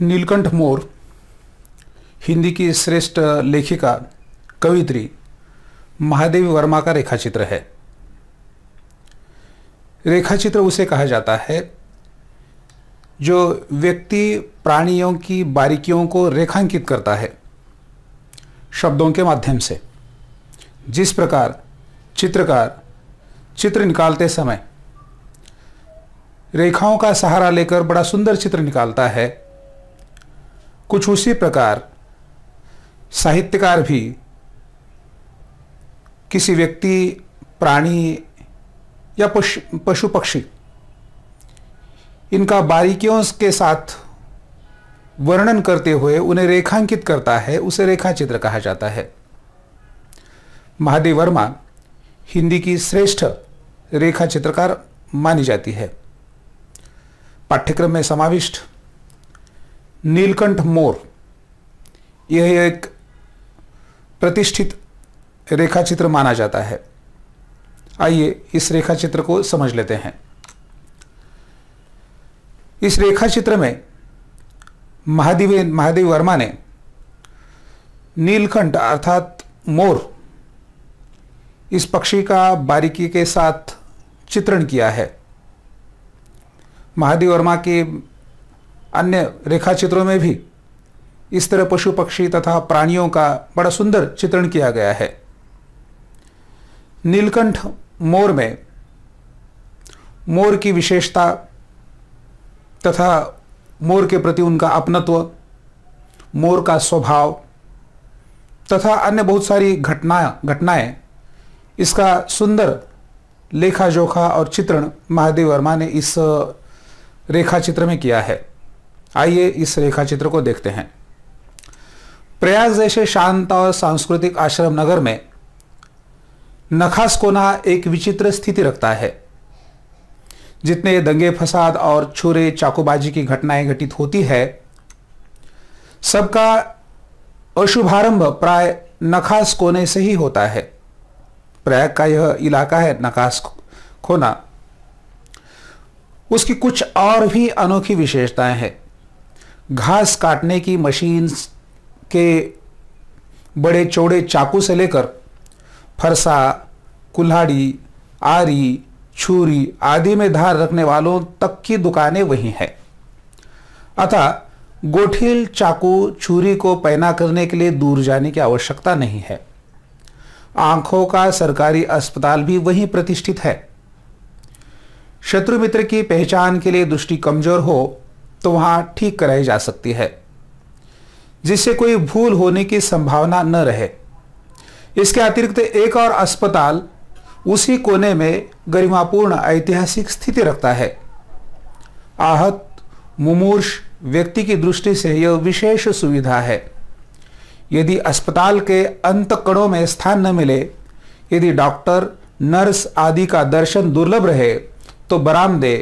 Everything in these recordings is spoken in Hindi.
नीलकंठ मोर हिंदी की श्रेष्ठ लेखिका कवित्री महादेवी वर्मा का रेखाचित्र है रेखाचित्र उसे कहा जाता है जो व्यक्ति प्राणियों की बारीकियों को रेखांकित करता है शब्दों के माध्यम से जिस प्रकार चित्रकार चित्र निकालते समय रेखाओं का सहारा लेकर बड़ा सुंदर चित्र निकालता है कुछ उसी प्रकार साहित्यकार भी किसी व्यक्ति प्राणी या पशु पक्षी इनका बारीकियों के साथ वर्णन करते हुए उन्हें रेखांकित करता है उसे रेखाचित्र कहा जाता है महादेव वर्मा हिंदी की श्रेष्ठ रेखा चित्रकार मानी जाती है पाठ्यक्रम में समाविष्ट नीलकंठ मोर यह एक प्रतिष्ठित रेखाचित्र माना जाता है आइए इस रेखाचित्र को समझ लेते हैं इस रेखाचित्र में महादेव महादेव वर्मा ने नीलकंठ अर्थात मोर इस पक्षी का बारीकी के साथ चित्रण किया है महादेव वर्मा के अन्य रेखा चित्रों में भी इस तरह पशु पक्षी तथा प्राणियों का बड़ा सुंदर चित्रण किया गया है नीलकंठ मोर में मोर की विशेषता तथा मोर के प्रति उनका अपनत्व मोर का स्वभाव तथा अन्य बहुत सारी घटना घटनाएं इसका सुंदर लेखा जोखा और चित्रण महादेव वर्मा ने इस रेखा चित्र में किया है आइए इस रेखा चित्र को देखते हैं प्रयाग जैसे शांत और सांस्कृतिक आश्रम नगर में नखास कोना एक विचित्र स्थिति रखता है जितने दंगे फसाद और छुरे चाकूबाजी की घटनाएं घटित होती है सबका अशुभारंभ प्राय नखास कोने से ही होता है प्रयाग का यह इलाका है नखास खोना उसकी कुछ और भी अनोखी विशेषताएं हैं घास काटने की मशीन के बड़े चौड़े चाकू से लेकर फरसा कुल्हाड़ी आरी छुरी आदि में धार रखने वालों तक की दुकानें वही हैं अतः गोठिल चाकू छुरी को पैना करने के लिए दूर जाने की आवश्यकता नहीं है आंखों का सरकारी अस्पताल भी वहीं प्रतिष्ठित है शत्रु मित्र की पहचान के लिए दृष्टि कमजोर हो तो वहां ठीक कराई जा सकती है जिससे कोई भूल होने की संभावना न रहे इसके अतिरिक्त एक और अस्पताल उसी कोने में गरिमापूर्ण ऐतिहासिक स्थिति रखता है आहत मुमूर्ष व्यक्ति की दृष्टि से यह विशेष सुविधा है यदि अस्पताल के अंत कणों में स्थान न मिले यदि डॉक्टर नर्स आदि का दर्शन दुर्लभ रहे तो बरामदे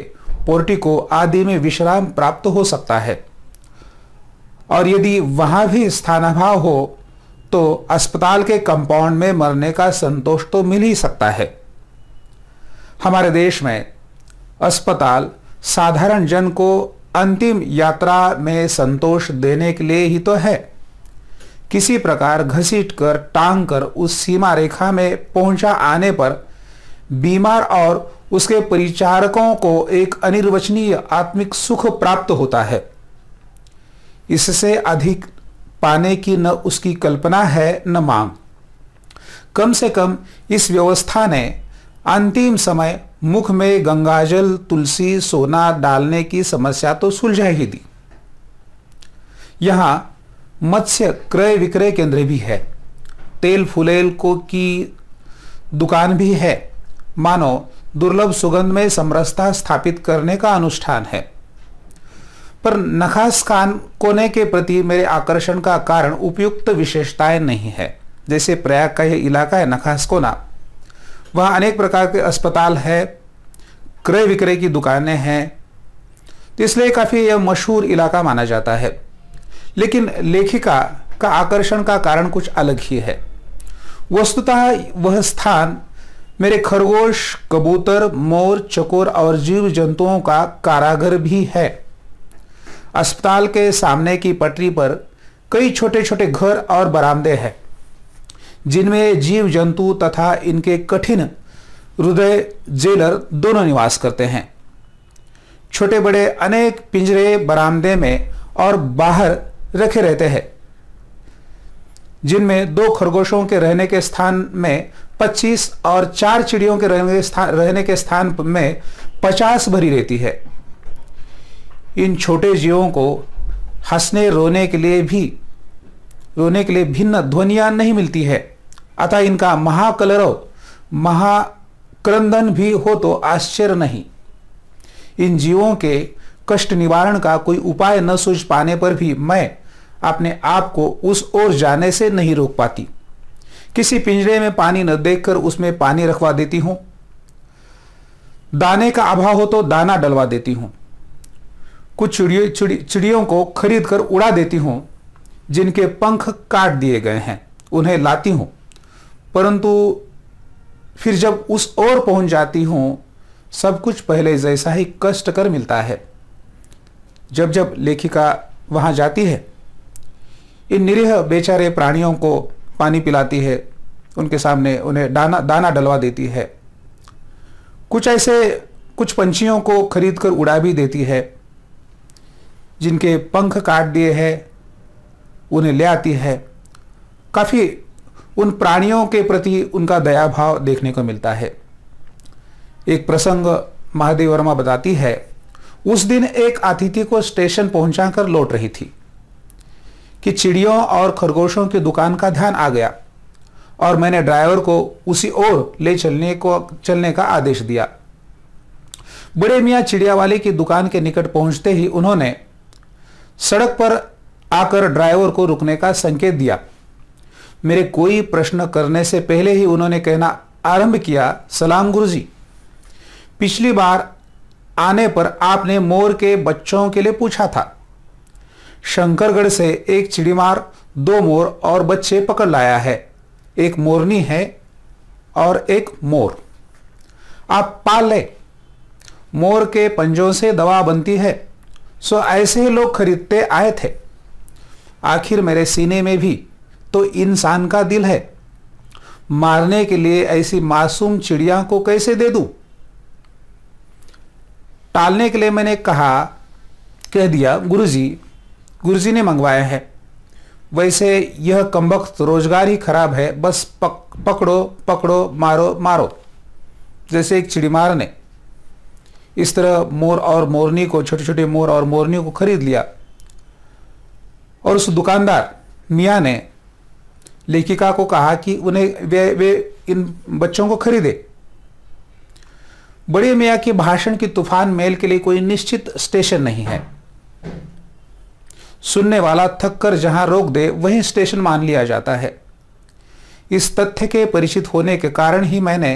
पोर्टिको आदि में विश्राम प्राप्त हो सकता है और यदि वहां भी स्थानाभाव हो तो अस्पताल के कंपाउंड में मरने का संतोष तो मिल ही सकता है हमारे देश में अस्पताल साधारण जन को अंतिम यात्रा में संतोष देने के लिए ही तो है किसी प्रकार घसीटकर टांगकर उस सीमा रेखा में पहुंचा आने पर बीमार और उसके परिचारकों को एक अनिर्वचनीय आत्मिक सुख प्राप्त होता है इससे अधिक पाने की न उसकी कल्पना है न मांग कम से कम इस व्यवस्था ने अंतिम समय मुख में गंगाजल तुलसी सोना डालने की समस्या तो सुलझा ही दी यहां मत्स्य क्रय विक्रय केंद्र भी है तेल फुलेल को की दुकान भी है मानो दुर्लभ सुगंध में समरसता स्थापित करने का अनुष्ठान है पर नखास कान कोने के प्रति मेरे आकर्षण का कारण उपयुक्त विशेषताएं नहीं है जैसे प्रयाग का यह इलाका है नखास कोना वहां अनेक प्रकार के अस्पताल है क्रय विक्रय की दुकानें हैं इसलिए काफ़ी यह मशहूर इलाका माना जाता है लेकिन लेखिका का आकर्षण का कारण कुछ अलग ही है वस्तुतः वह स्थान मेरे खरगोश कबूतर मोर चकोर और जीव जंतुओं का कारागर भी है अस्पताल के सामने की पटरी पर कई छोटे छोटे घर और बरामदे हैं जिनमें जीव जंतु तथा इनके कठिन हृदय जेलर दोनों निवास करते हैं छोटे बड़े अनेक पिंजरे बरामदे में और बाहर रखे रहते हैं जिनमें दो खरगोशों के रहने के स्थान में 25 और चार चिड़ियों के रहने स्थान रहने के स्थान में 50 भरी रहती है इन छोटे जीवों को हंसने रोने के लिए भी रोने के लिए भिन्न ध्वनियाँ नहीं मिलती है अतः इनका महाकलरव महाक्रंदन भी हो तो आश्चर्य नहीं इन जीवों के कष्ट निवारण का कोई उपाय न सूझ पाने पर भी मैं अपने आप को उस ओर जाने से नहीं रोक पाती किसी पिंजरे में पानी न देखकर उसमें पानी रखवा देती हूं दाने का अभाव हो तो दाना डलवा देती हूं कुछ चिड़ियों चिड़ी, चिड़ियों को खरीद कर उड़ा देती हूं जिनके पंख काट दिए गए हैं उन्हें लाती हूं परंतु फिर जब उस ओर पहुंच जाती हूं सब कुछ पहले जैसा ही कष्ट कर मिलता है जब जब लेखिका वहां जाती है इन निरीह बेचारे प्राणियों को पानी पिलाती है उनके सामने उन्हें दाना दाना डलवा देती है कुछ ऐसे कुछ पंछियों को खरीद कर उड़ा भी देती है जिनके पंख काट दिए हैं उन्हें ले आती है काफ़ी उन प्राणियों के प्रति उनका दया भाव देखने को मिलता है एक प्रसंग महादेव वर्मा बताती है उस दिन एक अतिथि को स्टेशन पहुंचाकर लौट रही थी कि चिड़ियों और खरगोशों की दुकान का ध्यान आ गया और मैंने ड्राइवर को उसी ओर ले चलने को चलने का आदेश दिया बड़े मियाँ चिड़िया वाले की दुकान के निकट पहुंचते ही उन्होंने सड़क पर आकर ड्राइवर को रुकने का संकेत दिया मेरे कोई प्रश्न करने से पहले ही उन्होंने कहना आरंभ किया सलाम गुरुजी पिछली बार आने पर आपने मोर के बच्चों के लिए पूछा था शंकरगढ़ से एक चिड़ीमार दो मोर और बच्चे पकड़ लाया है एक मोरनी है और एक मोर आप पाल ले मोर के पंजों से दवा बनती है सो ऐसे ही लोग खरीदते आए थे आखिर मेरे सीने में भी तो इंसान का दिल है मारने के लिए ऐसी मासूम चिड़िया को कैसे दे दू टालने के लिए मैंने कहा कह दिया गुरुजी गुरुजी ने मंगवाया है वैसे यह कमबख्त रोजगार ही खराब है बस पक पकड़ो पकड़ो मारो मारो जैसे एक चिड़ीमार ने इस तरह मोर और मोरनी को छोटे छोटे मोर और मोरनी को खरीद लिया और उस दुकानदार मियाँ ने लेखिका को कहा कि उन्हें वे वे इन बच्चों को खरीदे बड़े मियाँ के भाषण की तूफान मेल के लिए कोई निश्चित स्टेशन नहीं है सुनने वाला थक कर रोक दे वहीं स्टेशन मान लिया जाता है इस तथ्य के परिचित होने के कारण ही मैंने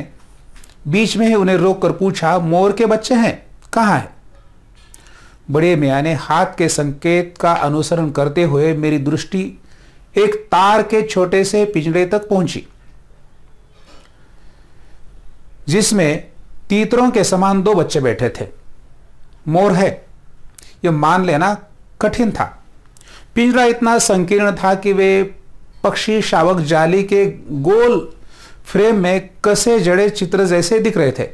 बीच में ही उन्हें रोक कर पूछा मोर के बच्चे हैं कहाँ हैं बड़े मियाँ ने हाथ के संकेत का अनुसरण करते हुए मेरी दृष्टि एक तार के छोटे से पिंजड़े तक पहुंची जिसमें तीतरों के समान दो बच्चे बैठे थे मोर है यह मान लेना कठिन था पिंजरा इतना संकीर्ण था कि वे पक्षी शावक जाली के गोल फ्रेम में कसे जड़े चित्र जैसे दिख रहे थे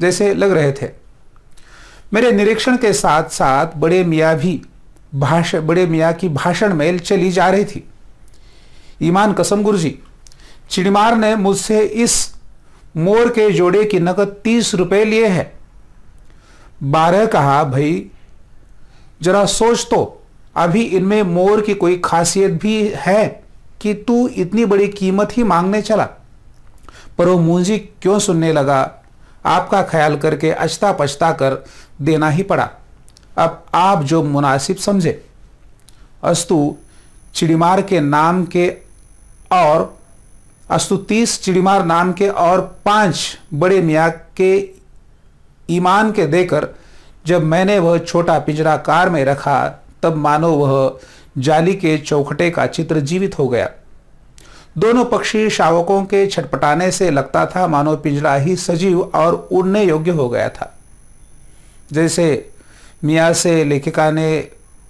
जैसे लग रहे थे मेरे निरीक्षण के साथ साथ बड़े मियाँ भी भाष बड़े मियाँ की भाषण मेल चली जा रही थी ईमान कसम गुरुजी चिड़मार ने मुझसे इस मोर के जोड़े की नकद तीस रुपए लिए हैं बारह कहा भाई जरा सोच तो अभी इनमें मोर की कोई खासियत भी है कि तू इतनी बड़ी कीमत ही मांगने चला पर वो मुंजी क्यों सुनने लगा आपका ख्याल करके अछता पछता कर देना ही पड़ा अब आप जो मुनासिब समझे अस्तु चिड़ीमार के नाम के और अस्तु तीस चिड़ीमार नाम के और पांच बड़े मियाँ के ईमान के देकर जब मैंने वह छोटा पिंजरा कार में रखा तब मानो वह जाली के चौखटे का चित्र जीवित हो गया दोनों पक्षी शावकों के छटपटाने से लगता था मानो पिंजरा ही सजीव और उड़ने योग्य हो गया था जैसे मियाँ से लेखिका ने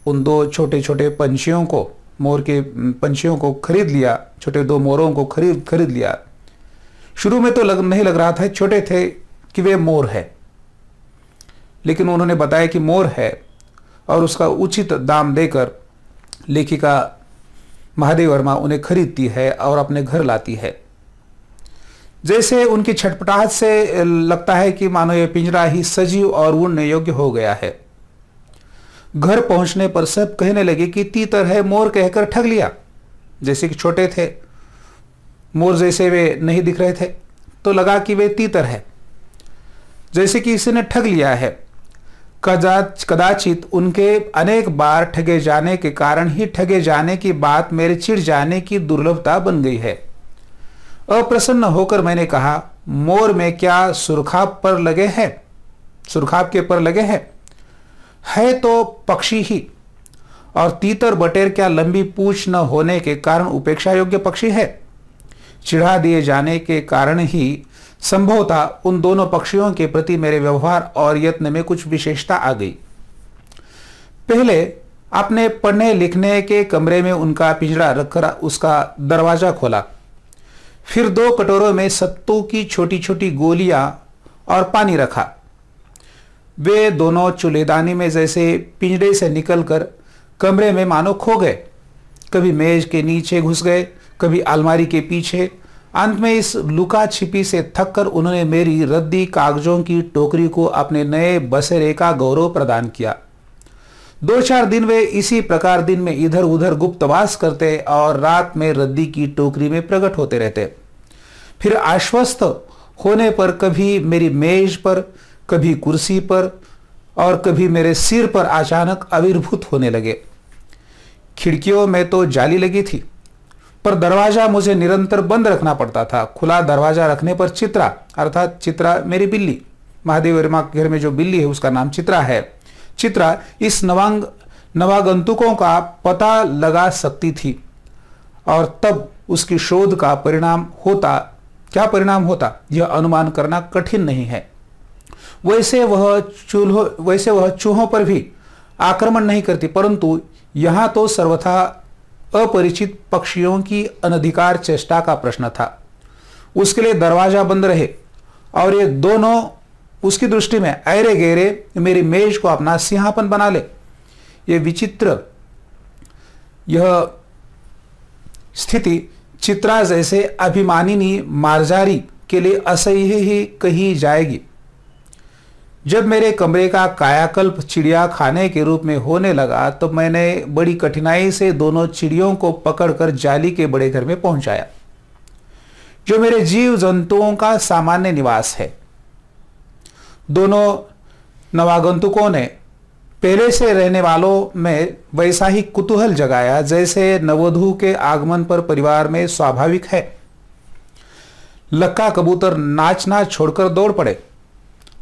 उन दो छोटे छोटे पंछियों को मोर के पंछियों को खरीद लिया छोटे दो मोरों को खरीद खरीद लिया शुरू में तो लग नहीं लग रहा था छोटे थे कि वे मोर है लेकिन उन्होंने बताया कि मोर है और उसका उचित दाम देकर लेखिका महादेव वर्मा उन्हें खरीदती है और अपने घर लाती है जैसे उनकी छटपटाहट से लगता है कि मानो यह पिंजरा ही सजीव और उड़ने योग्य हो गया है घर पहुंचने पर सब कहने लगे कि तीतर है मोर कहकर ठग लिया जैसे कि छोटे थे मोर जैसे वे नहीं दिख रहे थे तो लगा कि वे तीतर है जैसे कि इसी ने ठग लिया है कदाचित उनके अनेक बार ठगे जाने के कारण ही ठगे जाने की बात मेरे चिड़ जाने की दुर्लभता बन गई है अप्रसन्न होकर मैंने कहा मोर में क्या सुरखाब पर लगे हैं सुरखाब के पर लगे हैं है तो पक्षी ही और तीतर बटेर क्या लंबी पूछ न होने के कारण उपेक्षा योग्य पक्षी है चिढ़ा दिए जाने के कारण ही संभवतः उन दोनों पक्षियों के प्रति मेरे व्यवहार और यत्न में कुछ विशेषता आ गई पहले आपने पढ़ने लिखने के कमरे में उनका पिंजरा रखकर उसका दरवाजा खोला फिर दो कटोरों में सत्तू की छोटी छोटी गोलियां और पानी रखा वे दोनों चूल्हेदानी में जैसे पिंजरे से निकलकर कमरे में मानो खो गए कभी मेज के नीचे घुस गए कभी अलमारी के पीछे अंत में इस लुका छिपी से थककर उन्होंने मेरी रद्दी कागजों की टोकरी को अपने नए बसेरे का गौरव प्रदान किया दो चार दिन वे इसी प्रकार दिन में इधर उधर गुप्तवास करते और रात में रद्दी की टोकरी में प्रकट होते रहते फिर आश्वस्त होने पर कभी मेरी मेज पर कभी कुर्सी पर और कभी मेरे सिर पर अचानक आविर्भूत होने लगे खिड़कियों में तो जाली लगी थी पर दरवाजा मुझे निरंतर बंद रखना पड़ता था खुला दरवाजा रखने पर चित्रा अर्थात चित्रा मेरी बिल्ली महादेव वर्मा के घर में जो बिल्ली है उसका नाम चित्रा है चित्रा इस नवांग नवागंतुकों का पता लगा सकती थी और तब उसकी शोध का परिणाम होता क्या परिणाम होता यह अनुमान करना कठिन नहीं है वैसे वह चूल्हो वैसे वह चूहों पर भी आक्रमण नहीं करती परंतु यहां तो सर्वथा अपरिचित पक्षियों की अनधिकार चेष्टा का प्रश्न था उसके लिए दरवाजा बंद रहे और ये दोनों उसकी दृष्टि में ऐरे गहरे मेरी मेज को अपना सिंहापन बना ले ये विचित्र यह स्थिति चित्रा जैसे अभिमानिनी मार्जारी के लिए असह्य ही कही जाएगी जब मेरे कमरे का कायाकल्प चिड़िया खाने के रूप में होने लगा तो मैंने बड़ी कठिनाई से दोनों चिड़ियों को पकड़कर जाली के बड़े घर में पहुंचाया जो मेरे जीव जंतुओं का सामान्य निवास है दोनों नवागंतुकों ने पहले से रहने वालों में वैसा ही कुतूहल जगाया जैसे नवधु के आगमन पर परिवार में स्वाभाविक है लक्का कबूतर नाचना छोड़कर दौड़ पड़े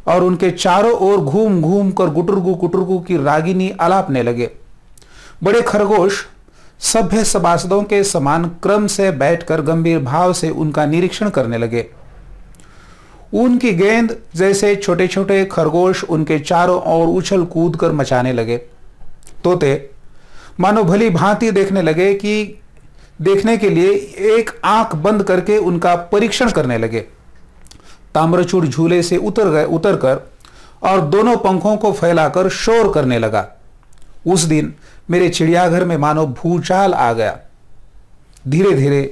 और उनके चारों ओर घूम घूम कर गुटुरगु गुटुरगु की रागिनी आलापने लगे बड़े खरगोश सभ्य सभासदों के समान क्रम से बैठकर गंभीर भाव से उनका निरीक्षण करने लगे उनकी गेंद जैसे छोटे छोटे खरगोश उनके चारों ओर उछल कूद कर मचाने लगे तोते मानो भली भांति देखने लगे कि देखने के लिए एक आंख बंद करके उनका परीक्षण करने लगे ताम्रचूर झूले से उतर गए उतर कर और दोनों पंखों को फैलाकर शोर करने लगा उस दिन मेरे चिड़ियाघर में मानो भूचाल आ गया धीरे धीरे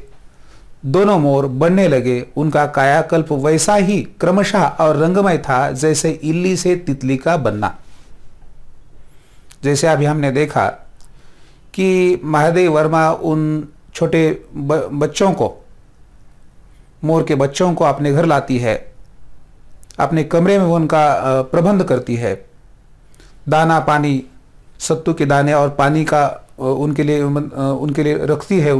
दोनों मोर बनने लगे उनका कायाकल्प वैसा ही क्रमशः और रंगमय था जैसे इल्ली से तितली का बनना जैसे अभी हमने देखा कि महादेव वर्मा उन छोटे बच्चों को मोर के बच्चों को अपने घर लाती है अपने कमरे में वो उनका प्रबंध करती है दाना पानी सत्तू के दाने और पानी का उनके लिए उनके लिए रखती है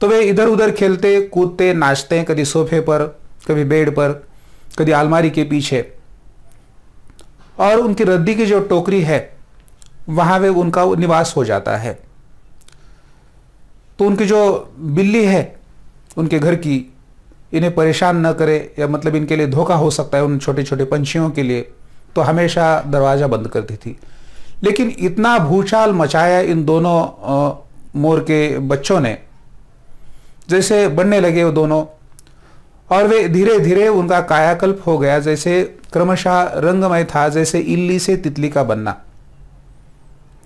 तो वे इधर उधर खेलते कूदते नाचते कभी सोफे पर कभी बेड पर कभी आलमारी के पीछे और उनकी रद्दी की जो टोकरी है वहाँ वे उनका निवास हो जाता है तो उनकी जो बिल्ली है उनके घर की इन्हें परेशान न करे या मतलब इनके लिए धोखा हो सकता है उन छोटे छोटे पंछियों के लिए तो हमेशा दरवाज़ा बंद करती थी लेकिन इतना भूचाल मचाया इन दोनों मोर के बच्चों ने जैसे बनने लगे वो दोनों और वे धीरे धीरे उनका कायाकल्प हो गया जैसे क्रमशः रंगमय था जैसे इल्ली से तितली का बनना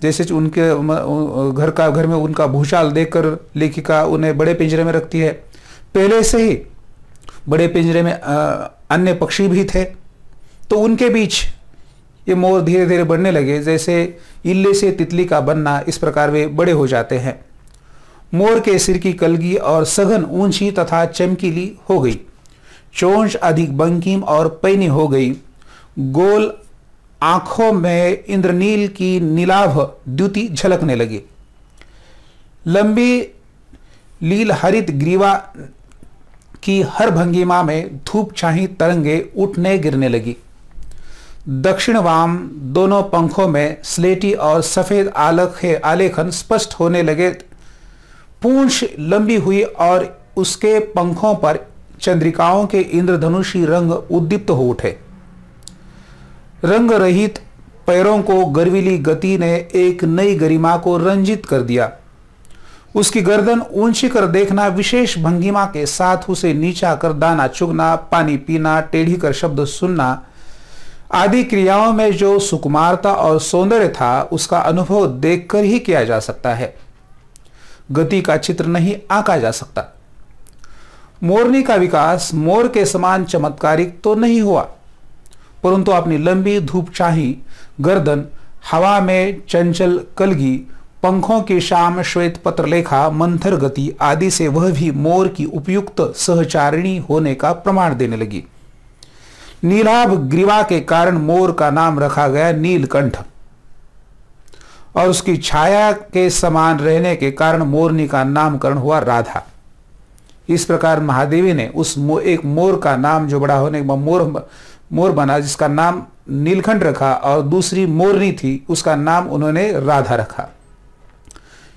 जैसे उनके घर का घर में उनका भूचाल देखकर लेखिका उन्हें बड़े पिंजरे में रखती है पहले से ही बड़े पिंजरे में अन्य पक्षी भी थे तो उनके बीच ये मोर धीरे धीरे बढ़ने लगे जैसे इल्ले से तितली का बनना इस प्रकार वे बड़े हो जाते हैं मोर के सिर की कलगी और सघन ऊंची तथा चमकीली हो गई चोंच अधिक बंकीम और पैनी हो गई गोल आंखों में इंद्रनील की नीलाभ द्युति झलकने लगी लंबी लील हरित ग्रीवा कि हर भंगिमा में धूप छाही तरंगे उठने गिरने लगी दक्षिण वाम दोनों पंखों में स्लेटी और सफ़ेद आलख आलेखन स्पष्ट होने लगे पूंछ लंबी हुई और उसके पंखों पर चंद्रिकाओं के इंद्रधनुषी रंग उद्दीप्त हो उठे रंग रहित पैरों को गर्वीली गति ने एक नई गरिमा को रंजित कर दिया उसकी गर्दन ऊंची कर देखना विशेष भंगिमा के साथ उसे नीचा कर दाना चुगना पानी पीना टेढ़ी कर शब्द सुनना आदि क्रियाओं में जो सुकुमारता और सौंदर्य था उसका अनुभव देखकर ही किया जा सकता है गति का चित्र नहीं आका जा सकता मोरनी का विकास मोर के समान चमत्कारिक तो नहीं हुआ परंतु अपनी लंबी धूप चाही गर्दन हवा में चंचल कलगी पंखों की शाम श्वेत पत्र लेखा मंथर गति आदि से वह भी मोर की उपयुक्त सहचारिणी होने का प्रमाण देने लगी नीलाभ ग्रीवा के कारण मोर का नाम रखा गया नीलकंठ और उसकी छाया के समान रहने के कारण मोरनी का नामकरण हुआ राधा इस प्रकार महादेवी ने उस मो, एक मोर का नाम जो बड़ा होने मोर मोर बना जिसका नाम नीलखंड रखा और दूसरी मोरनी थी उसका नाम उन्होंने राधा रखा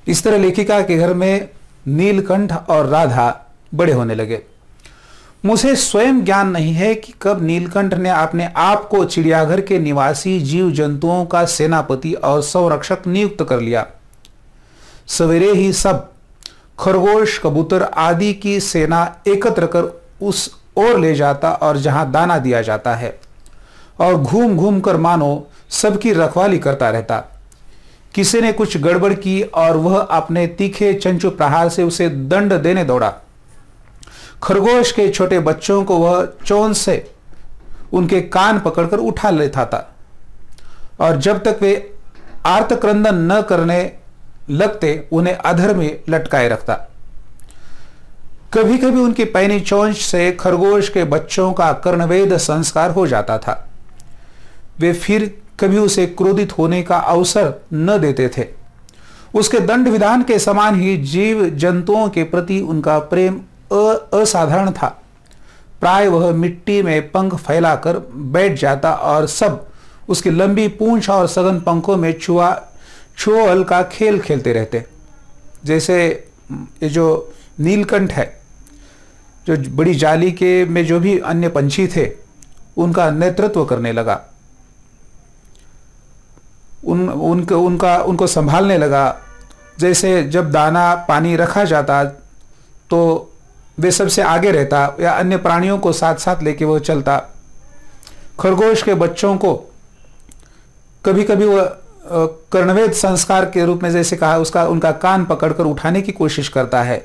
इस तरह लेखिका के घर में नीलकंठ और राधा बड़े होने लगे मुझे स्वयं ज्ञान नहीं है कि कब नीलकंठ ने अपने आप को चिड़ियाघर के निवासी जीव जंतुओं का सेनापति और संरक्षक नियुक्त कर लिया सवेरे ही सब खरगोश कबूतर आदि की सेना एकत्र कर उस ओर ले जाता और जहां दाना दिया जाता है और घूम घूम कर मानो सबकी रखवाली करता रहता किसी ने कुछ गड़बड़ की और वह अपने तीखे चंचु प्रहार से उसे दंड देने दौड़ा खरगोश के छोटे बच्चों को वह चौन से उनके कान पकड़कर उठा लेता था और जब तक वे आर्तक्रंदन न करने लगते उन्हें अधर में लटकाए रखता कभी कभी उनकी पैनी चौंच से खरगोश के बच्चों का कर्णवेद संस्कार हो जाता था वे फिर कभी उसे क्रोधित होने का अवसर न देते थे उसके दंड विधान के समान ही जीव जंतुओं के प्रति उनका प्रेम असाधारण था प्राय वह मिट्टी में पंख फैलाकर बैठ जाता और सब उसकी लंबी पूंछ और सघन पंखों में छुआ छुअल का खेल खेलते रहते जैसे ये जो नीलकंठ है जो बड़ी जाली के में जो भी अन्य पंछी थे उनका नेतृत्व करने लगा उन उनको उनका उनको संभालने लगा जैसे जब दाना पानी रखा जाता तो वे सबसे आगे रहता या अन्य प्राणियों को साथ साथ लेके वह चलता खरगोश के बच्चों को कभी कभी वह कर्णवेद संस्कार के रूप में जैसे कहा उसका उनका कान पकड़कर उठाने की कोशिश करता है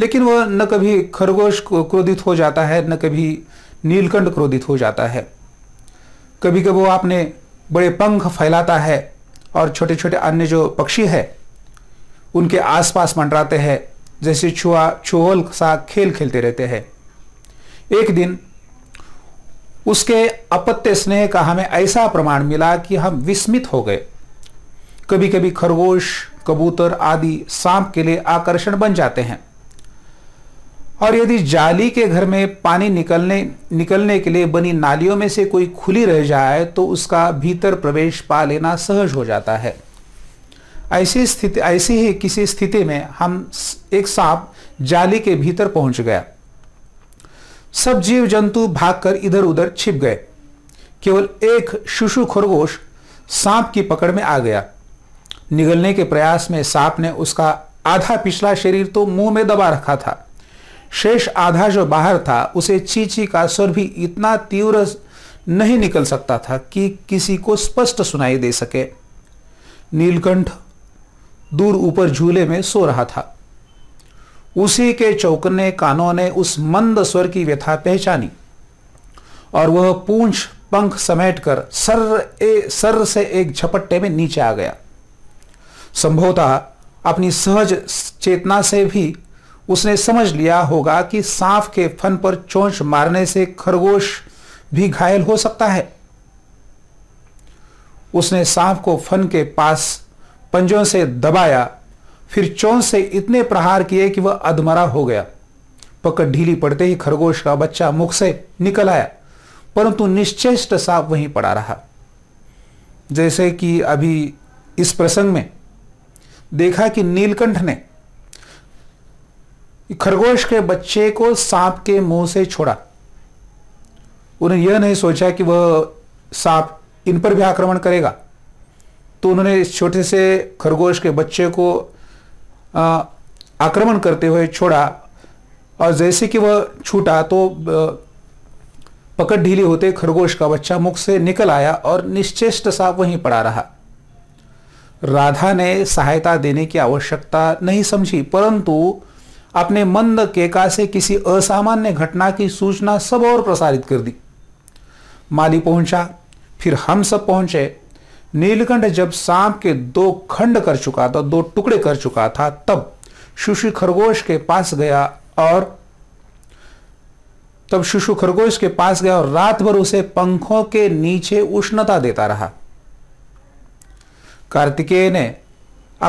लेकिन वह न कभी खरगोश क्रोधित हो जाता है न कभी नीलकंठ क्रोधित हो जाता है कभी कभी वो आपने बड़े पंख फैलाता है और छोटे छोटे अन्य जो पक्षी है उनके आसपास मंडराते हैं जैसे छुआ छुअल सा खेल खेलते रहते हैं एक दिन उसके अपत्य स्नेह का हमें ऐसा प्रमाण मिला कि हम विस्मित हो गए कभी कभी खरगोश कबूतर आदि सांप के लिए आकर्षण बन जाते हैं और यदि जाली के घर में पानी निकलने निकलने के लिए बनी नालियों में से कोई खुली रह जाए तो उसका भीतर प्रवेश पा लेना सहज हो जाता है ऐसी स्थिति ऐसी ही किसी स्थिति में हम एक सांप जाली के भीतर पहुंच गया सब जीव जंतु भागकर इधर उधर छिप गए केवल एक शिशु खरगोश सांप की पकड़ में आ गया निगलने के प्रयास में सांप ने उसका आधा पिछला शरीर तो मुंह में दबा रखा था शेष आधा जो बाहर था उसे चीची का स्वर भी इतना तीव्र नहीं निकल सकता था कि किसी को स्पष्ट सुनाई दे सके नीलकंठ दूर ऊपर झूले में सो रहा था उसी के चौकने कानों ने उस मंद स्वर की व्यथा पहचानी और वह पूंछ पंख समेटकर सर ए सर से एक झपट्टे में नीचे आ गया संभवतः अपनी सहज चेतना से भी उसने समझ लिया होगा कि सांप के फन पर चोंच मारने से खरगोश भी घायल हो सकता है उसने सांप को फन के पास पंजों से दबाया फिर चोंच से इतने प्रहार किए कि वह अधमरा हो गया पकड़ ढीली पड़ते ही खरगोश का बच्चा मुख से निकल आया परंतु निश्चेष्ट सांप वहीं पड़ा रहा जैसे कि अभी इस प्रसंग में देखा कि नीलकंठ ने खरगोश के बच्चे को सांप के मुंह से छोड़ा उन्हें यह नहीं सोचा कि वह सांप इन पर भी आक्रमण करेगा तो उन्होंने इस छोटे से खरगोश के बच्चे को आक्रमण करते हुए छोड़ा और जैसे कि वह छूटा तो पकड़ ढीली होते खरगोश का बच्चा मुख से निकल आया और निश्चेष्ट सा वहीं पड़ा रहा राधा ने सहायता देने की आवश्यकता नहीं समझी परंतु अपने मंद केका से किसी असामान्य घटना की सूचना सब और प्रसारित कर दी माली पहुंचा फिर हम सब पहुंचे नीलकंठ जब सांप के दो खंड कर चुका था दो टुकड़े कर चुका था तब शुशु खरगोश के पास गया और तब शिशु खरगोश के पास गया और रात भर उसे पंखों के नीचे उष्णता देता रहा कार्तिकेय ने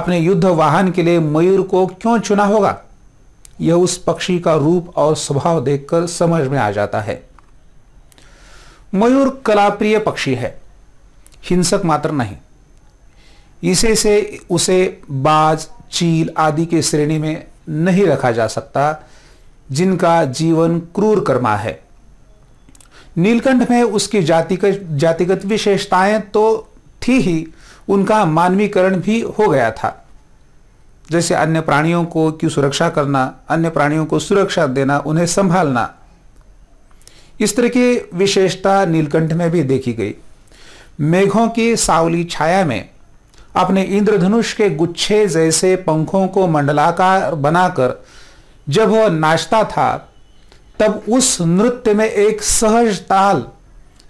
अपने युद्ध वाहन के लिए मयूर को क्यों चुना होगा यह उस पक्षी का रूप और स्वभाव देखकर समझ में आ जाता है मयूर कलाप्रिय पक्षी है हिंसक मात्र नहीं इसे से उसे बाज चील आदि के श्रेणी में नहीं रखा जा सकता जिनका जीवन क्रूर कर्मा है नीलकंठ में उसकी जातिगत जातिगत विशेषताएं तो थी ही उनका मानवीकरण भी हो गया था जैसे अन्य प्राणियों को की सुरक्षा करना अन्य प्राणियों को सुरक्षा देना उन्हें संभालना इस तरह की विशेषता नीलकंठ में भी देखी गई मेघों की सावली छाया में अपने इंद्रधनुष के गुच्छे जैसे पंखों को मंडलाकार बनाकर जब वह नाचता था तब उस नृत्य में एक सहज ताल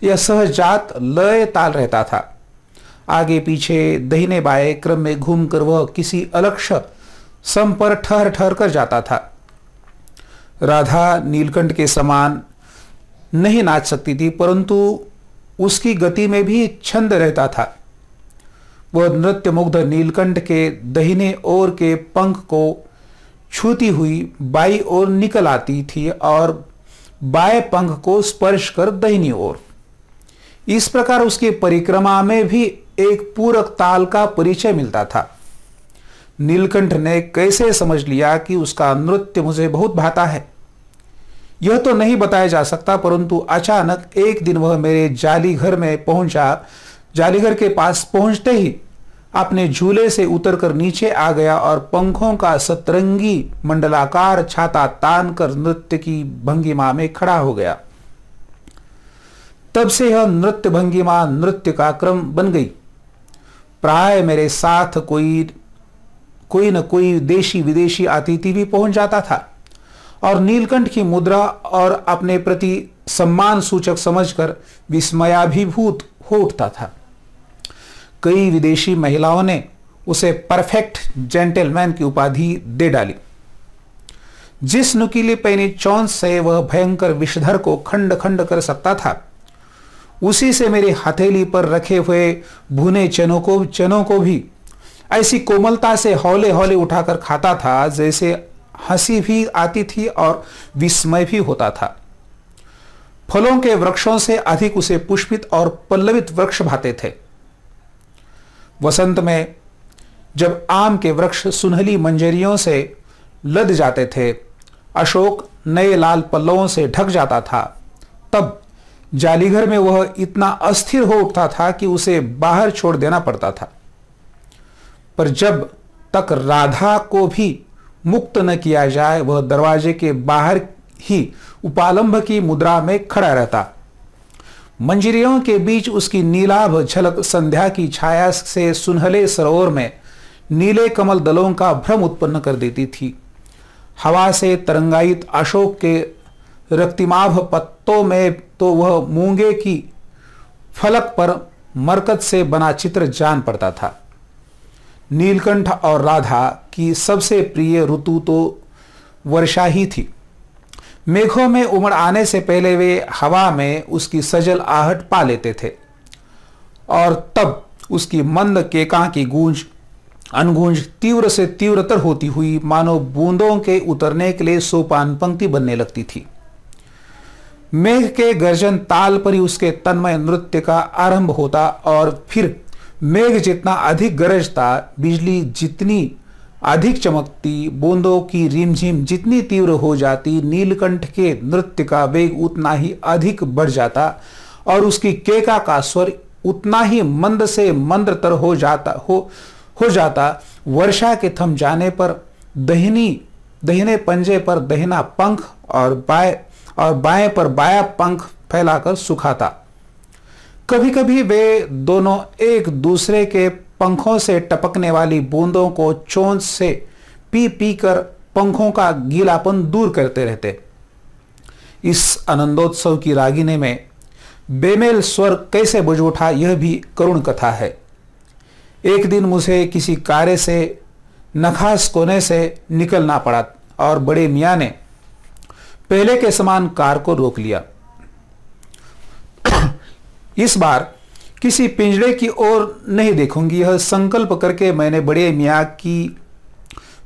या सहजात लय ताल रहता था आगे पीछे दहीने बाएं क्रम में घूमकर वह किसी अलक्ष्य सम पर ठहर ठहर कर जाता था राधा नीलकंठ के समान नहीं नाच सकती थी परंतु उसकी गति में भी छंद रहता था वह नृत्य मुग्ध नीलकंठ के दहीने ओर के पंख को छूती हुई बाई ओर निकल आती थी और बाएं पंख को स्पर्श कर दहिनी ओर इस प्रकार उसकी परिक्रमा में भी एक पूरक ताल का परिचय मिलता था नीलकंठ ने कैसे समझ लिया कि उसका नृत्य मुझे बहुत भाता है यह तो नहीं बताया जा सकता परंतु अचानक एक दिन वह मेरे जाली घर में पहुंचा जालीघर के पास पहुंचते ही अपने झूले से उतरकर नीचे आ गया और पंखों का सतरंगी मंडलाकार छाता तान कर नृत्य की भंगिमा में खड़ा हो गया तब से यह नृत्य भंगिमा नृत्य का क्रम बन गई प्राय मेरे साथ कोई कोई न कोई देशी विदेशी अतिथि भी पहुंच जाता था और नीलकंठ की मुद्रा और अपने प्रति सम्मान सूचक समझकर विस्मयाभिभूत हो उठता था कई विदेशी महिलाओं ने उसे परफेक्ट जेंटलमैन की उपाधि दे डाली जिस नुकीले पैने चौंस से वह भयंकर विषधर को खंड खंड कर सकता था उसी से मेरी हथेली पर रखे हुए भुने चनों को चनों को भी ऐसी कोमलता से हौले हौले उठाकर खाता था जैसे हंसी भी आती थी और विस्मय भी होता था फलों के वृक्षों से अधिक उसे पुष्पित और पल्लवित वृक्ष भाते थे वसंत में जब आम के वृक्ष सुनहली मंजरियों से लद जाते थे अशोक नए लाल पल्लवों से ढक जाता था तब जालीघर में वह इतना अस्थिर हो उठता था कि उसे बाहर छोड़ देना पड़ता था पर जब तक राधा को भी मुक्त न किया जाए वह दरवाजे के बाहर ही उपालंब की मुद्रा में खड़ा रहता मंजरियों के बीच उसकी नीलाभ झलक संध्या की छाया से सुनहले सरोवर में नीले कमल दलों का भ्रम उत्पन्न कर देती थी हवा से तरंगायित अशोक के रक्तिमाभ पत्तों में तो वह मूंगे की फलक पर मरकत से बना चित्र जान पड़ता था नीलकंठ और राधा की सबसे प्रिय ऋतु तो वर्षा ही थी मेघों में उमड़ आने से पहले वे हवा में उसकी सजल आहट पा लेते थे और तब उसकी मंद केका की गूंज अनगूंज तीव्र से तीव्रतर होती हुई मानो बूंदों के उतरने के लिए सोपान पंक्ति बनने लगती थी मेघ के गर्जन ताल पर ही उसके तन्मय नृत्य का आरंभ होता और फिर मेघ जितना अधिक गरजता बिजली जितनी अधिक चमकती बूंदों की रिमझिम जितनी तीव्र हो जाती नीलकंठ के नृत्य का वेग उतना ही अधिक बढ़ जाता और उसकी केका का स्वर उतना ही मंद से तर हो जाता हो हो जाता वर्षा के थम जाने पर दहनी दहने पंजे पर दहना पंख और बाएं और बाएं पर बाया पंख फैलाकर सुखाता कभी कभी वे दोनों एक दूसरे के पंखों से टपकने वाली बूंदों को चोंच से पी पी कर पंखों का गीलापन दूर करते रहते इस आनंदोत्सव की रागिने में बेमेल स्वर कैसे बुझ उठा यह भी करुण कथा है एक दिन मुझे किसी कार्य से नखास कोने से निकलना पड़ा और बड़े मियाँ ने पहले के समान कार को रोक लिया इस बार किसी पिंजड़े की ओर नहीं देखूंगी यह संकल्प करके मैंने बड़े मियाँ की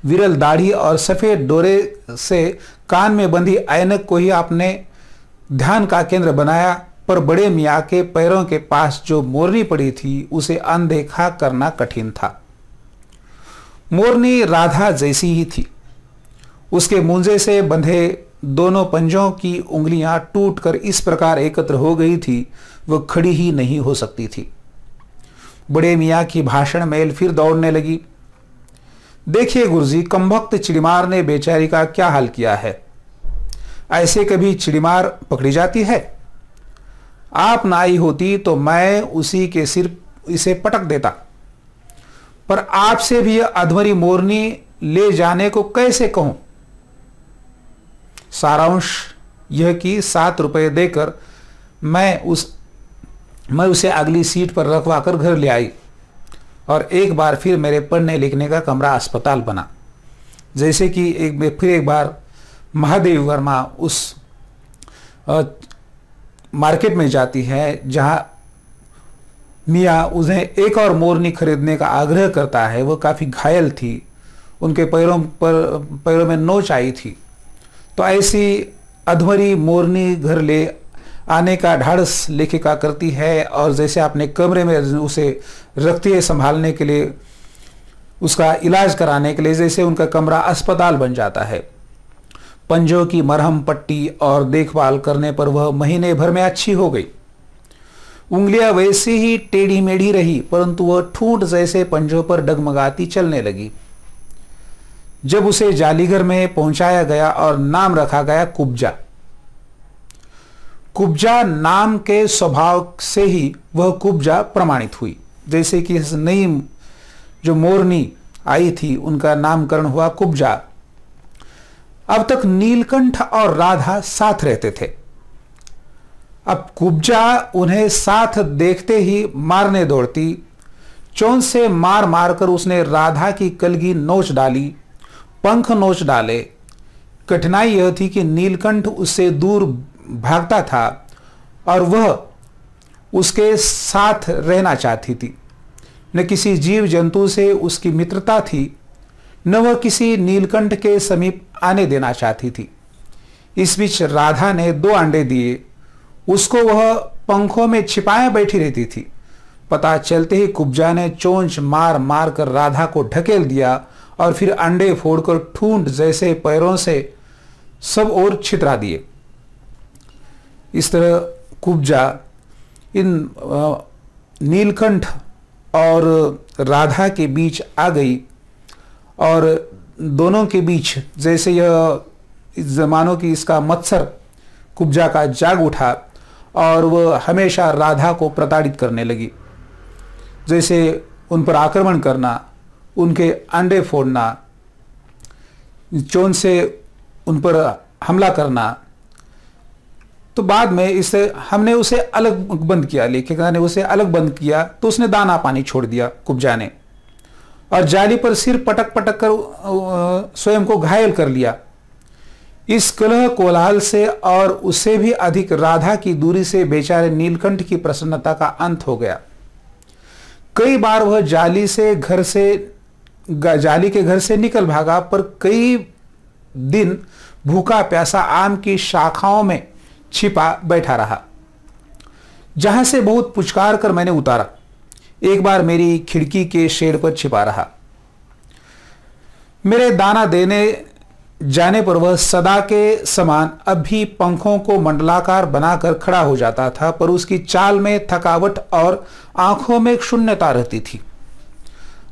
विरल दाढ़ी और सफ़ेद डोरे से कान में बंधी ऐनक को ही आपने ध्यान का केंद्र बनाया पर बड़े मियाँ के पैरों के पास जो मोरनी पड़ी थी उसे अनदेखा करना कठिन था मोरनी राधा जैसी ही थी उसके मुंजे से बंधे दोनों पंजों की उंगलियां टूटकर इस प्रकार एकत्र हो गई थी वह खड़ी ही नहीं हो सकती थी बड़े मियाँ की भाषण मेल फिर दौड़ने लगी देखिए गुरुजी कमभक्त चिड़ीमार ने बेचारी का क्या हाल किया है ऐसे कभी चिड़िमार पकड़ी जाती है आप ना आई होती तो मैं उसी के सिर इसे पटक देता पर आपसे भी अधमरी मोरनी ले जाने को कैसे कहूं सारांश यह कि सात रुपये देकर मैं उस मैं उसे अगली सीट पर रखवा कर घर ले आई और एक बार फिर मेरे पढ़ने लिखने का कमरा अस्पताल बना जैसे कि एक फिर एक बार महादेव वर्मा उस आ, मार्केट में जाती है जहाँ मियाँ उन्हें एक और मोरनी खरीदने का आग्रह करता है वह काफ़ी घायल थी उनके पैरों पर पैरों में नोच आई थी तो ऐसी अधमरी मोरनी घर ले आने का ढाड़स लेखिका करती है और जैसे आपने कमरे में उसे रखती है संभालने के लिए उसका इलाज कराने के लिए जैसे उनका कमरा अस्पताल बन जाता है पंजों की मरहम पट्टी और देखभाल करने पर वह महीने भर में अच्छी हो गई उंगलियां वैसी ही टेढ़ी मेढ़ी रही परंतु वह ठूंठ जैसे पंजों पर डगमगाती चलने लगी जब उसे जालीगर में पहुंचाया गया और नाम रखा गया कुब्जा कुब्जा नाम के स्वभाव से ही वह कुब्जा प्रमाणित हुई जैसे कि इस नई जो मोरनी आई थी उनका नामकरण हुआ कुब्जा अब तक नीलकंठ और राधा साथ रहते थे अब कुब्जा उन्हें साथ देखते ही मारने दौड़ती चौन से मार मारकर उसने राधा की कलगी नोच डाली पंख नोच डाले कठिनाई यह थी कि नीलकंठ उससे दूर भागता था और वह उसके साथ रहना चाहती थी न किसी जीव जंतु से उसकी मित्रता थी न वह किसी नीलकंठ के समीप आने देना चाहती थी इस बीच राधा ने दो अंडे दिए उसको वह पंखों में छिपाए बैठी रहती थी पता चलते ही कुब्जा ने चोंच मार मार कर राधा को ढकेल दिया और फिर अंडे फोड़कर ठूंठ जैसे पैरों से सब ओर छितरा दिए इस तरह कुब्जा इन नीलकंठ और राधा के बीच आ गई और दोनों के बीच जैसे यह इस जमानों की इसका मत्सर कुब्जा का जाग उठा और वह हमेशा राधा को प्रताड़ित करने लगी जैसे उन पर आक्रमण करना उनके अंडे फोड़ना चोन से उन पर हमला करना तो बाद में इसे हमने उसे अलग बंद किया लेखिका ने उसे अलग बंद किया तो उसने दाना पानी छोड़ दिया कुब्जा ने और जाली पर सिर पटक पटक कर स्वयं को घायल कर लिया इस कलह कोलाहल से और उससे भी अधिक राधा की दूरी से बेचारे नीलकंठ की प्रसन्नता का अंत हो गया कई बार वह जाली से घर से जाली के घर से निकल भागा पर कई दिन भूखा प्यासा आम की शाखाओं में छिपा बैठा रहा जहां से बहुत पुचकार कर मैंने उतारा एक बार मेरी खिड़की के शेड पर छिपा रहा मेरे दाना देने जाने पर वह सदा के समान अब भी पंखों को मंडलाकार बनाकर खड़ा हो जाता था पर उसकी चाल में थकावट और आंखों में शून्यता रहती थी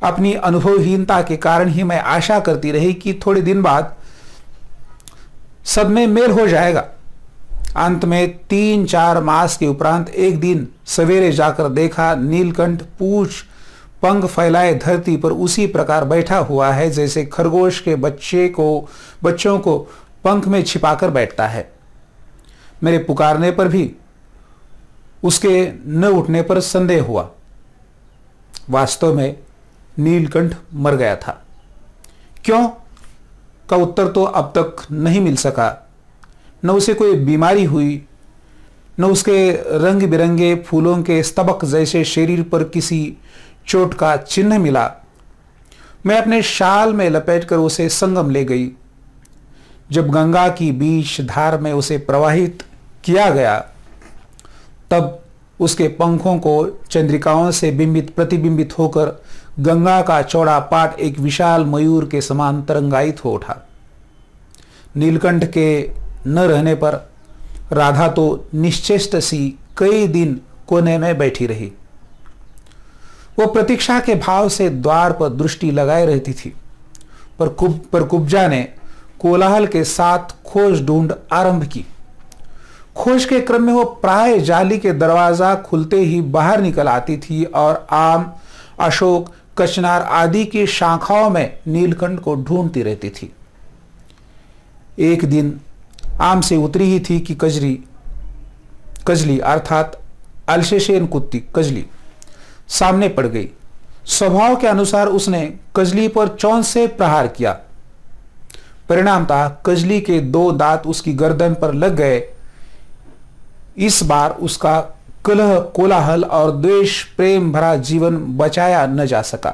अपनी अनुभवहीनता के कारण ही मैं आशा करती रही कि थोड़े दिन बाद सब में मेल हो जाएगा अंत में तीन चार मास के उपरांत एक दिन सवेरे जाकर देखा नीलकंठ पूछ पंख फैलाए धरती पर उसी प्रकार बैठा हुआ है जैसे खरगोश के बच्चे को बच्चों को पंख में छिपाकर बैठता है मेरे पुकारने पर भी उसके न उठने पर संदेह हुआ वास्तव में नीलकंठ मर गया था क्यों का उत्तर तो अब तक नहीं मिल सका न उसे कोई बीमारी हुई न उसके रंग बिरंगे फूलों के स्तबक जैसे शरीर पर किसी चोट का चिन्ह मिला मैं अपने शाल में लपेटकर उसे संगम ले गई जब गंगा की बीच धार में उसे प्रवाहित किया गया तब उसके पंखों को चंद्रिकाओं से बिंबित प्रतिबिंबित होकर गंगा का चौड़ा पाट एक विशाल मयूर के समान तरंगायित हो उठा नीलकंठ के न रहने पर राधा तो निश्चेष्ट सी कई दिन कोने में बैठी रही वो प्रतीक्षा के भाव से द्वार पर दृष्टि लगाए रहती थी पर कुब पर कुब्जा ने कोलाहल के साथ खोज ढूंढ आरंभ की खोज के क्रम में वो प्राय जाली के दरवाजा खुलते ही बाहर निकल आती थी और आम अशोक कचनार आदि की शाखाओं में नीलकंठ को ढूंढती रहती थी एक दिन आम से उतरी ही थी कि कजरी कजली अर्थात अलशेषेन कुत्ती कजली सामने पड़ गई स्वभाव के अनुसार उसने कजली पर चौन से प्रहार किया परिणामतः कजली के दो दांत उसकी गर्दन पर लग गए इस बार उसका कलह कोलाहल और द्वेष प्रेम भरा जीवन बचाया न जा सका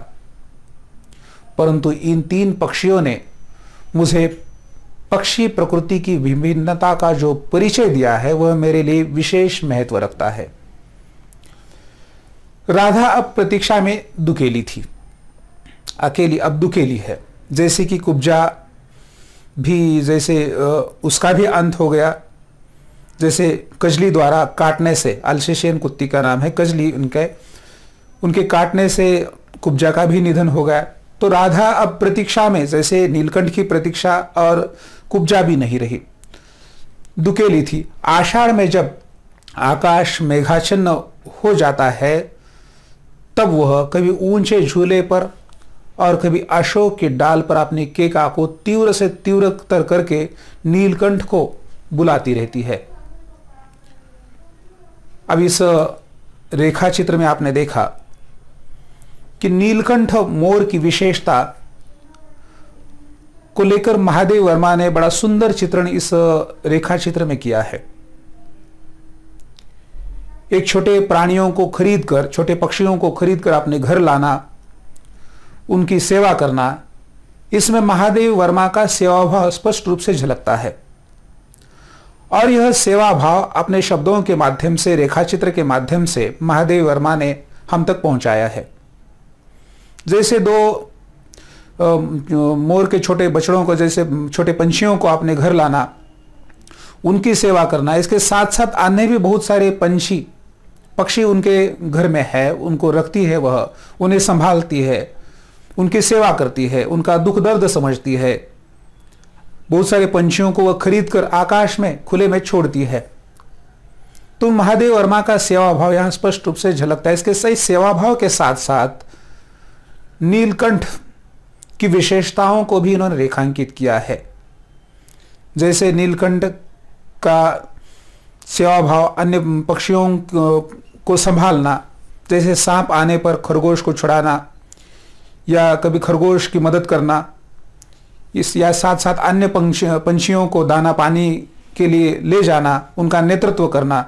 परंतु इन तीन पक्षियों ने मुझे पक्षी प्रकृति की विभिन्नता का जो परिचय दिया है वह मेरे लिए विशेष महत्व रखता है राधा अब प्रतीक्षा में दुकेली थी अकेली अब दुकेली है जैसे कि कुब्जा भी जैसे उसका भी अंत हो गया जैसे कजली द्वारा काटने से अल्सेशियन कुत्ती का नाम है कजली उनके उनके काटने से कुब्जा का भी निधन हो गया तो राधा अब प्रतीक्षा में जैसे नीलकंठ की प्रतीक्षा और कुब्जा भी नहीं रही दुकेली थी आषाढ़ में जब आकाश मेघाचन्न हो जाता है तब वह कभी ऊंचे झूले पर और कभी अशोक के डाल पर अपनी केका को तीव्र से तीव्र तर करके नीलकंठ को बुलाती रहती है अब इस रेखा चित्र में आपने देखा कि नीलकंठ मोर की विशेषता को लेकर महादेव वर्मा ने बड़ा सुंदर चित्रण इस रेखा चित्र में किया है एक छोटे प्राणियों को खरीद कर छोटे पक्षियों को खरीद कर अपने घर लाना उनकी सेवा करना इसमें महादेव वर्मा का सेवाभाव स्पष्ट रूप से झलकता है और यह सेवा भाव अपने शब्दों के माध्यम से रेखाचित्र के माध्यम से महादेव वर्मा ने हम तक पहुंचाया है जैसे दो मोर के छोटे बछड़ों को जैसे छोटे पंछियों को आपने घर लाना उनकी सेवा करना इसके साथ साथ अन्य भी बहुत सारे पंछी पक्षी उनके घर में है उनको रखती है वह उन्हें संभालती है उनकी सेवा करती है उनका दुख दर्द समझती है बहुत सारे पंछियों को वह खरीद कर आकाश में खुले में छोड़ती है तो महादेव वर्मा का सेवा भाव यहां स्पष्ट रूप से झलकता है इसके सही सेवा भाव के साथ साथ नीलकंठ की विशेषताओं को भी इन्होंने रेखांकित किया है जैसे नीलकंठ का सेवा भाव अन्य पक्षियों को संभालना जैसे सांप आने पर खरगोश को छुड़ाना या कभी खरगोश की मदद करना इस या साथ साथ अन्य पंछियों को दाना पानी के लिए ले जाना उनका नेतृत्व करना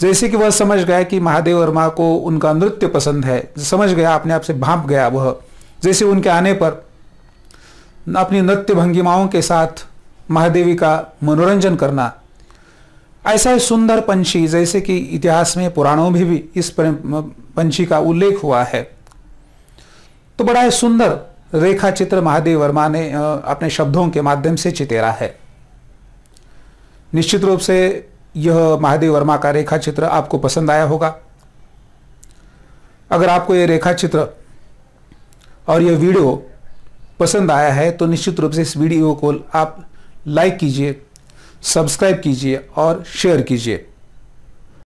जैसे कि वह समझ गया कि महादेव वर्मा को उनका नृत्य पसंद है समझ गया अपने आप से भाप गया वह जैसे उनके आने पर अपनी नृत्य भंगिमाओं के साथ महादेवी का मनोरंजन करना ऐसा ही सुंदर पंछी जैसे कि इतिहास में पुराणों में भी, भी इस पंछी का उल्लेख हुआ है तो बड़ा ही सुंदर रेखा चित्र महादेव वर्मा ने अपने शब्दों के माध्यम से चितेरा है निश्चित रूप से यह महादेव वर्मा का रेखा चित्र आपको पसंद आया होगा अगर आपको यह रेखा चित्र और यह वीडियो पसंद आया है तो निश्चित रूप से इस वीडियो को आप लाइक कीजिए सब्सक्राइब कीजिए और शेयर कीजिए